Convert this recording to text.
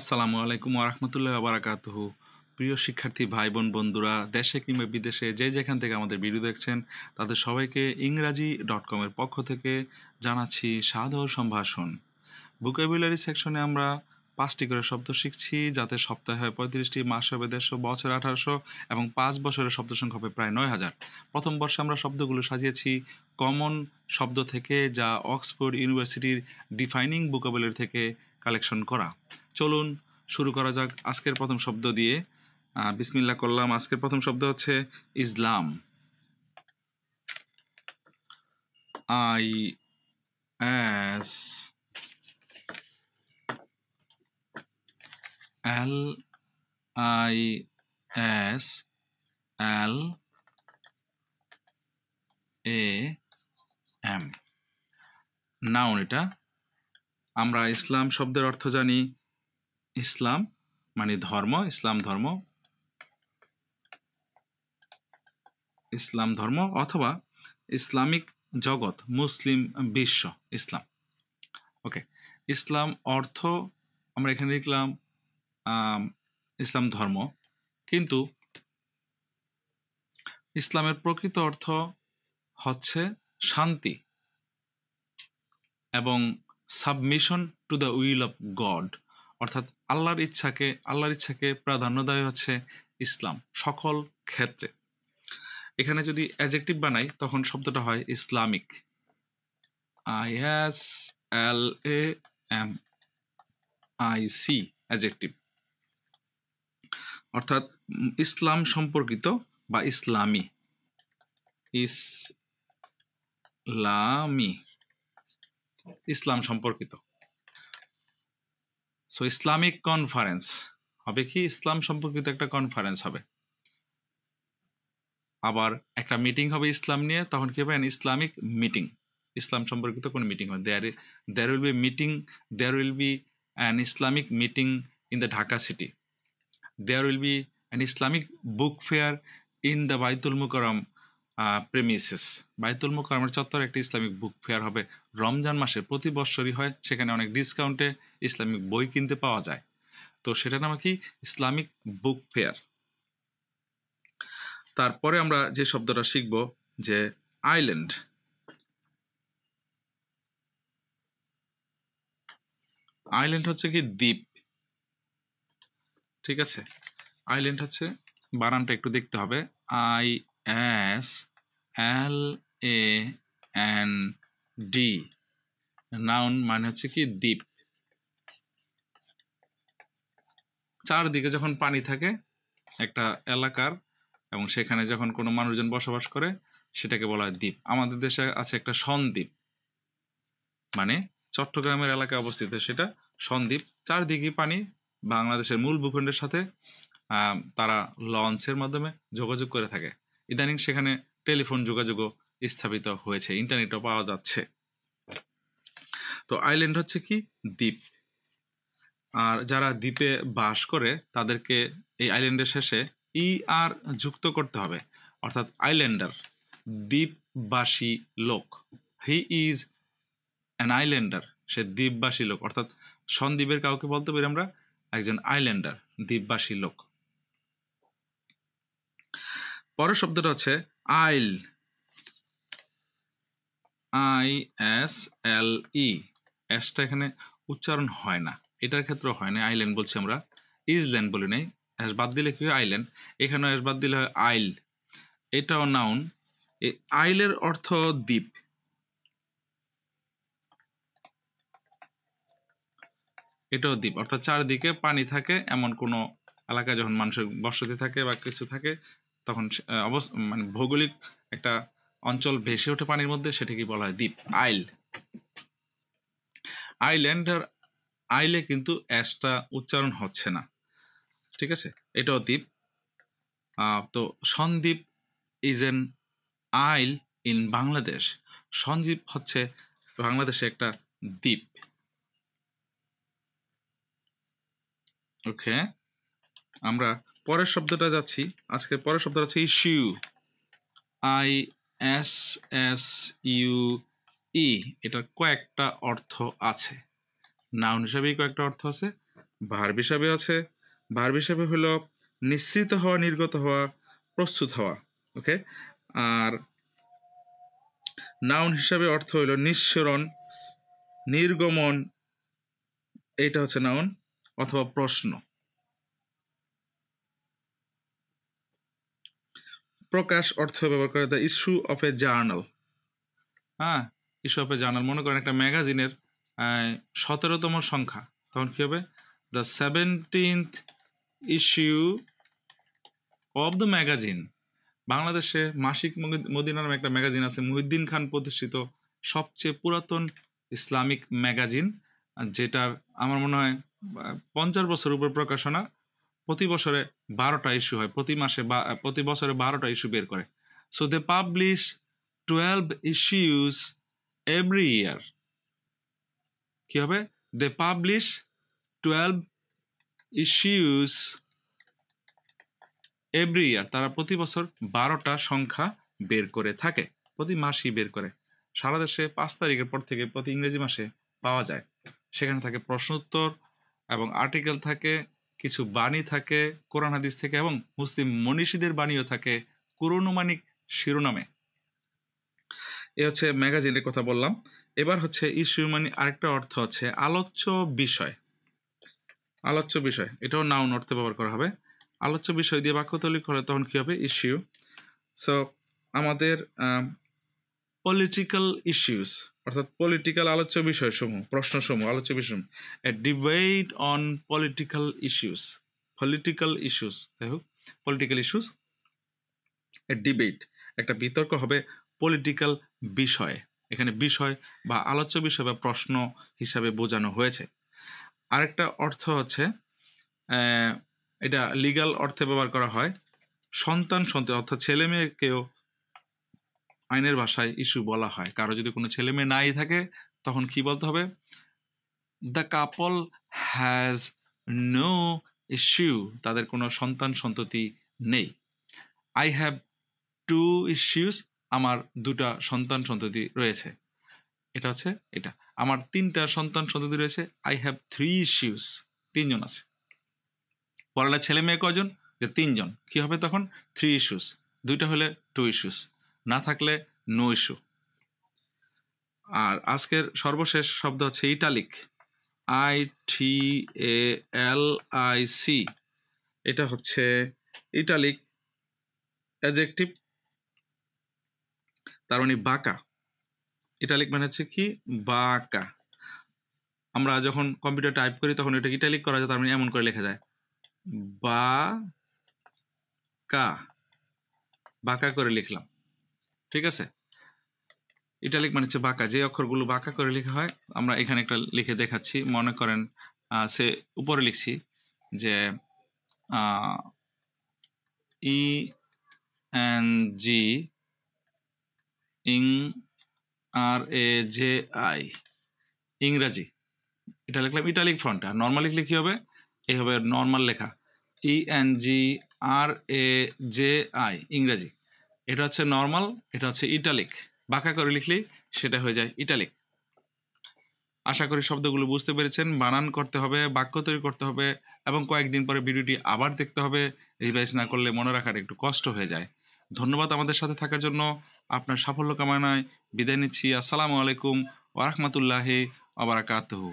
আসসালামু আলাইকুম আরহামতুল্লাহ আবরাকাত প্রিয় শিক্ষার্থী ভাই বোন বন্ধুরা দেশে কিংবা বিদেশে যে যেখান থেকে আমাদের ভিডিও দেখছেন তাদের সবাইকে ইংরাজি ডট কমের পক্ষ থেকে জানাচ্ছি সাধর সম্ভাষণ ভোকাবুলারি সেকশনে আমরা পাঁচটি করে শব্দ শিখছি যাতে সপ্তাহে হয় পঁয়ত্রিশটি মাস হবে দেড়শো বছর আঠারোশো এবং পাঁচ বছরের শব্দ সংখ্যা হবে প্রায় নয় হাজার প্রথম বর্ষে আমরা শব্দগুলো সাজিয়েছি কমন শব্দ থেকে যা অক্সফোর্ড ইউনিভার্সিটির ডিফাইনিং বুকাবলের থেকে কালেকশন করা চলুন শুরু করা যাক আজকের প্রথম শব্দ দিয়ে বিসমিল্লা করলাম আজকের প্রথম শব্দ হচ্ছে Islam I S L I S L A M noun এটা আমরা ইসলাম শব্দের অর্থ জানি ইসলাম মানে ধর্ম ইসলাম ধর্ম ইসলাম ধর্ম অথবা ইসলামিক জগৎ মুসলিম বিশ্ব ইসলাম ওকে ইসলাম অর্থ আমরা এখানে লিখলাম ইসলাম ধর্ম কিন্তু ইসলামের প্রকৃত অর্থ হচ্ছে শান্তি এবং submission to the will of God অর্থাৎ আল্লাহর ইচ্ছাকে আল্লাহর ইচ্ছাকে প্রাধান্য দেয় হচ্ছে ইসলাম সকল ক্ষেত্রে এখানে যদি অ্যাজেক্টিভ বানাই তখন শব্দটা হয় Islamic I S L A M I C adjective অর্থাৎ ইসলাম সম্পর্কিত বা ইসলামী ইসলামী ইসলাম সম্পর্কিত সো ইসলামিক কনফারেন্স হবে কি ইসলাম সম্পর্কিত একটা কনফারেন্স হবে আবার একটা মিটিং হবে ইসলাম নিয়ে তখন কি হবে অ্যান ইসলামিক মিটিং ইসলাম সম্পর্কিত কোনো মিটিং হবে there there will be meeting there will be an Islamic meeting in the Dhaka city there will be an Islamic book fair in the Baitul Mukarram premises বাইতুল মোকারমের চত্বরে একটি ইসলামিক বুক ফেয়ার হবে রমজান মাসে প্রতি বৎসরই হয় সেখানে অনেক ডিসকাউন্টে ইসলামিক বই কিনতে পাওয়া যায় তো সেটা নাম কি ইসলামিক বুক ফেয়ার তারপরে আমরা যে শব্দটা শিখব যে আইল্যান্ড আইল্যান্ড হচ্ছে কি দ্বীপ ঠিক আছে আইল্যান্ড হচ্ছে বানানটা একটু দেখতে হবে I as l a n d noun মানে হচ্ছে কি দ্বীপ চারদিকে যখন পানি থাকে একটা এলাকার এবং সেখানে যখন কোনো মানুষজন বসবাস করে সেটাকে বলা হয় দ্বীপ আমাদের দেশে আছে একটা সন্দ্বীপ মানে চট্টগ্রামের এলাকায় অবস্থিত সেটা সন্দ্বীপ চারদিকে পানি বাংলাদেশের মূল ভূখণ্ডের সাথে তারা লঞ্চের মাধ্যমে যোগাযোগ করে থাকে ইদানিং সেখানে টেলিফোন যোগাযোগও স্থাপিত হয়েছে ইন্টারনেটও পাওয়া যাচ্ছে তো আইল্যান্ড হচ্ছে কি দ্বীপ আর যারা দ্বীপে বাস করে তাদেরকে এই আইল্যান্ডের শেষে ই e আর যুক্ত করতে হবে অর্থাৎ আইল্যান্ডার দ্বীপবাসী লোক হি ইজ অ্যান আইল্যান্ডার সে দ্বীপবাসী লোক অর্থাৎ সন্দ্বীপের কাউকে বলতে পারি আমরা একজন আইল্যান্ডার দ্বীপবাসী লোক পরের শব্দটা হচ্ছে আইল আই এস এল ই এসটা এখানে উচ্চারণ হয় না এটার ক্ষেত্রে হয় না আইল্যান্ড বলছি আমরা ইজল্যান্ড বলি নাই এস বাদ দিলে কি আইল্যান্ড এখানে এস বাদ দিলে হয় আইল এটাও নাউন আইলের অর্থ দ্বীপ এটাও দ্বীপ অর্থাৎ চারদিকে পানি থাকে এমন কোনো এলাকায় যখন মানুষের বসতি থাকে বা কিছু থাকে তখন অবস্থা মানে ভৌগোলিক একটা অঞ্চল ভেসে ওঠে পানির মধ্যে সেটাকে বলা হয় দ্বীপ আইল আইল্যান্ডার আইলে কিন্তু অ্যাসটা উচ্চারণ হচ্ছে না ঠিক আছে এটাও দ্বীপ তো Sandwip is an isle in Bangladesh Sandwip হচ্ছে বাংলাদেশে একটা দ্বীপ ওকে আমরা পরের শব্দটা যাচ্ছি আজকে পরের শব্দটা হচ্ছে issue I S S U E এটার কয়েকটা অর্থ আছে নাউন হিসাবেই কয়েকটা অর্থ আছে ভার হিসাবে আছে ভার হিসাবে হলো নিশ্চিত হওয়া নির্গত হওয়া প্রস্তুত হওয়া ওকে আর নাউন হিসাবে অর্থ হইল নিঃসরণ নির্গমন এটা হচ্ছে নাউন অথবা প্রশ্ন প্রকাশ অর্থ ব্যবহার করে the issue of a journal হ্যাঁ ইস্যু অফ এ জার্নাল মনে করেন একটা ম্যাগাজিনের সতেরোতম সংখ্যা তখন কী হবে the seventeenth issue of the magazine বাংলাদেশে মাসিক মদিনা নামে একটা ম্যাগাজিন আছে মহিউদ্দিন খান প্রতিষ্ঠিত সবচেয়ে পুরাতন ইসলামিক ম্যাগাজিন যেটার আমার মনে হয় পঞ্চাশ বছর উপর প্রকাশনা প্রতি বছরে বারোটা ইস্যু হয় প্রতি মাসে বা প্রতি বছরে বারোটা ইস্যু বের করে so they publish twelve issues every year কি হবে they publish twelve issues every year তারা প্রতি বছর বারোটা সংখ্যা বের করে থাকে প্রতি মাসই বের করে সারা দেশে পাঁচ তারিখের পর থেকে প্রতি ইংরেজি মাসে পাওয়া যায় সেখানে থাকে প্রশ্ন উত্তর এবং আর্টিকেল থাকে কিছু বাণী থাকে কোরআন হাদিস থেকে এবং মুসলিম মনীষীদের বাণীও থাকে কুরনুমানিক শিরোনামে এ হচ্ছে ম্যাগাজিনের কথা বললাম এবার হচ্ছে ইস্যু মানে আরেকটা অর্থ হচ্ছে আলোচ্য বিষয় আলোচ্য বিষয় এটাও নাউন অর্থে ব্যবহার করা হবে আলোচ্য বিষয় দিয়ে বাক্য তৈরি করে তখন কী হবে ইস্যু সো আমাদের পলিটিক্যাল ইস্যুস অর্থাৎ পলিটিক্যাল আলোচ্য বিষয়সমূহ প্রশ্নসমূহ আলোচ্য বিষয় a debate on political issues political issues যাই হোক পলিটিক্যাল ইস্যুস এ ডিবেট একটা বিতর্ক হবে পলিটিক্যাল বিষয় এখানে বিষয় বা আলোচ্য বিষয় বা প্রশ্ন হিসাবে বোঝানো হয়েছে আরেকটা অর্থ হচ্ছে এটা লিগাল অর্থে ব্যবহার করা হয় সন্তান সন্তান অর্থাৎ ছেলে মেয়েকেও আইনের ভাষায় ইস্যু বলা হয় কারো যদি কোনো ছেলে মেয়ে নাই থাকে তখন কি বলতে হবে the couple has no issue তাদের কোনো সন্তান সন্ততি নেই আই হ্যাভ টু ইস্যুস আমার দুটা সন্তান সন্ততি রয়েছে এটা হচ্ছে এটা আমার তিনটা সন্তান সন্ততি রয়েছে আই হ্যাভ থ্রি ইস্যুস তিনজন আছে পড়ালা ছেলে মেয়ে কজন যে তিনজন কি হবে তখন থ্রি ইস্যুস দুইটা হলে টু ইস্যুস না থাকলে নো ইস্যু আর আজকের সর্বশেষ শব্দ হচ্ছে italic I T A L I C এটা হচ্ছে ইটালিক অ্যাজেকটিভ তার মানে বাঁকা ইটালিক মানে হচ্ছে কি বাঁকা আমরা যখন কম্পিউটার টাইপ করি তখন এটা ইটালিক করা যায় তার মানে এমন করে লেখা যায় বা কা বাঁকা করে লিখলাম ঠিক আছে ইটালিক মানে হচ্ছে বাঁকা যে অক্ষরগুলো বাঁকা করে লেখা হয় আমরা এখানে একটা লিখে দেখাচ্ছি মনে করেন সে উপরে লিখছি যে ই এন জি ইং আর এ জে আই ইংরাজি এটা লিখলাম ইটালিক ফ্রন্ট আর নর্মাল লিখলে কী হবে এই হবে নর্মাল লেখা E N G R A J I ইংরাজি এটা হচ্ছে নর্মাল এটা হচ্ছে ইটালিক বাঁকা করে লিখলেই সেটা হয়ে যায় ইটালিক আশা করি শব্দগুলো বুঝতে পেরেছেন বানান করতে হবে বাক্য তৈরি করতে হবে এবং কয়েকদিন পরে ভিডিওটি আবার দেখতে হবে রিভাইজ না করলে মনে রাখার একটু কষ্ট হয়ে যায় ধন্যবাদ আমাদের সাথে থাকার জন্য আপনার সাফল্য কামনায় বিদায় নিচ্ছি আসসালামু আলাইকুম ওরহমতুল্লাহি আবরাকাতহু